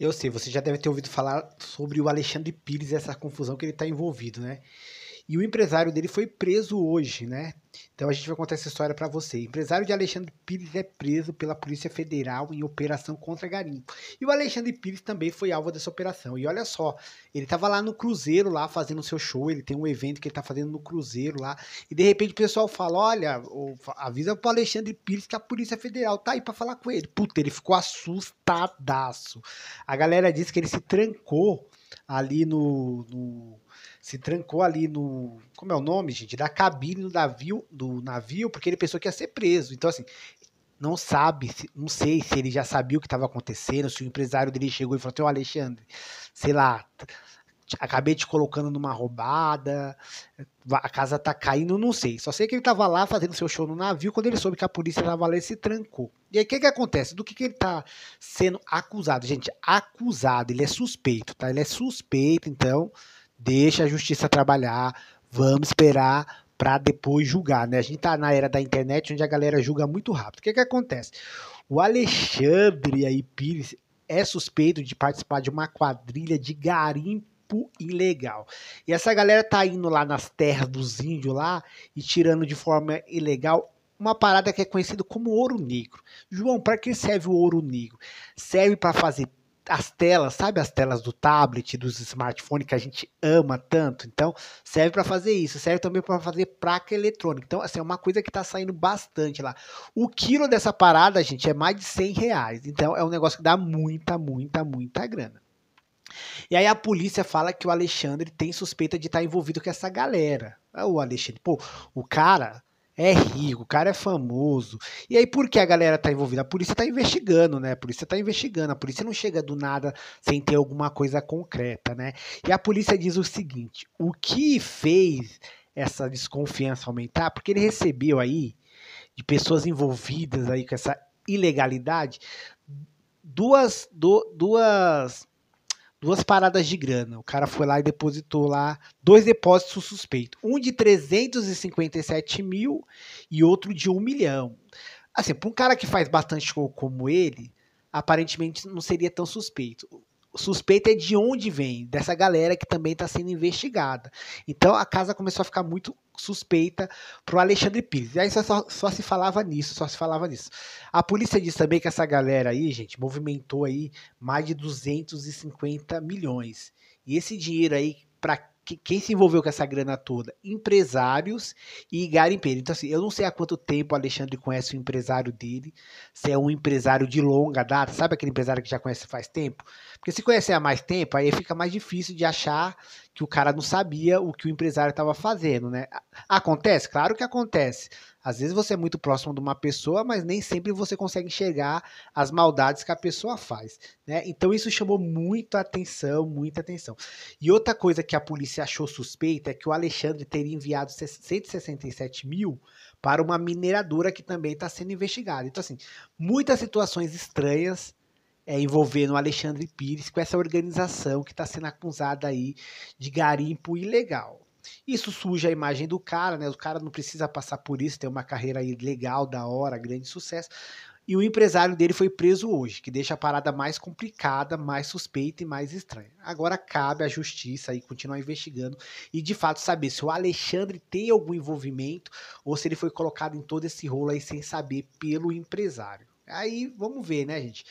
Eu sei, você já deve ter ouvido falar sobre o Alexandre Pires e essa confusão que ele está envolvido, né? E o empresário dele foi preso hoje, né? Então a gente vai contar essa história para você. O empresário de Alexandre Pires é preso pela Polícia Federal em operação contra garimpo. E o Alexandre Pires também foi alvo dessa operação. E olha só, ele tava lá no cruzeiro lá fazendo o seu show, ele tem um evento que ele tá fazendo no cruzeiro lá, e de repente o pessoal fala: "Olha, avisa pro Alexandre Pires que a Polícia Federal tá aí para falar com ele". Puta, ele ficou assustadaço. A galera disse que ele se trancou ali no, no, se trancou ali no, como é o nome, gente, da cabine do navio, do navio, porque ele pensou que ia ser preso. Então assim, não sabe, não sei se ele já sabia o que estava acontecendo, se o empresário dele chegou e falou: "Teu assim, Alexandre, sei lá, acabei te colocando numa roubada, a casa tá caindo, não sei. Só sei que ele tava lá fazendo seu show no navio quando ele soube que a polícia tava lá e se trancou. E aí o que que acontece? Do que que ele tá sendo acusado? Gente, acusado, ele é suspeito, tá? Ele é suspeito, então deixa a justiça trabalhar, vamos esperar para depois julgar, né? A gente tá na era da internet onde a galera julga muito rápido. O que que acontece? O Alexandre aí Pires é suspeito de participar de uma quadrilha de garimpo tipo ilegal. E essa galera tá indo lá nas terras dos índios lá e tirando de forma ilegal uma parada que é conhecida como ouro negro. João, para que serve o ouro negro? Serve para fazer as telas, sabe as telas do tablet, dos smartphones que a gente ama tanto? Então, serve para fazer isso, serve também para fazer placa eletrônica. Então, assim, é uma coisa que está saindo bastante lá. O quilo dessa parada, gente, é mais de 100 reais. Então, é um negócio que dá muita, muita, muita grana. E aí a polícia fala que o Alexandre tem suspeita de estar tá envolvido com essa galera. O Alexandre, pô, o cara é rico, o cara é famoso. E aí, por que a galera tá envolvida? A polícia tá investigando, né? A polícia tá investigando. A polícia não chega do nada sem ter alguma coisa concreta, né? E a polícia diz o seguinte: o que fez essa desconfiança aumentar? Porque ele recebeu aí de pessoas envolvidas aí com essa ilegalidade duas, do, duas duas paradas de grana. O cara foi lá e depositou lá dois depósitos suspeitos. Um de 357 mil e outro de 1 milhão. Assim, para um cara que faz bastante gol como ele, aparentemente não seria tão suspeito suspeita é de onde vem, dessa galera que também está sendo investigada. Então a casa começou a ficar muito suspeita pro Alexandre Pires. E aí só, só, se falava nisso, só se falava nisso. A polícia diz também que essa galera aí, gente, movimentou aí mais de 250 milhões. E esse dinheiro aí, para que, quem se envolveu com essa grana toda? Empresários e garimpeiros. Então, assim, eu não sei há quanto tempo o Alexandre conhece o empresário dele, se é um empresário de longa data, sabe aquele empresário que já conhece faz tempo? Porque se conhecer há mais tempo, aí fica mais difícil de achar que o cara não sabia o que o empresário estava fazendo, né? Acontece? Claro que acontece. Às vezes você é muito próximo de uma pessoa, mas nem sempre você consegue enxergar as maldades que a pessoa faz, né? Então isso chamou muita atenção, muita atenção. E outra coisa que a polícia achou suspeita é que o Alexandre teria enviado 167 mil para uma mineradora que também está sendo investigada. Então assim, muitas situações estranhas é, envolvendo o Alexandre Pires com essa organização que está sendo acusada aí de garimpo ilegal. Isso suja a imagem do cara, né? O cara não precisa passar por isso, tem uma carreira aí legal, da hora, grande sucesso. E o empresário dele foi preso hoje, que deixa a parada mais complicada, mais suspeita e mais estranha. Agora cabe à justiça aí continuar investigando e de fato saber se o Alexandre tem algum envolvimento ou se ele foi colocado em todo esse rolo aí sem saber pelo empresário. Aí vamos ver, né, gente?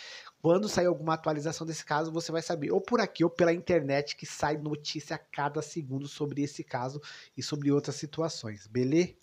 quando sair alguma atualização desse caso, você vai saber, ou por aqui, ou pela internet, que sai notícia a cada segundo sobre esse caso e sobre outras situações, beleza?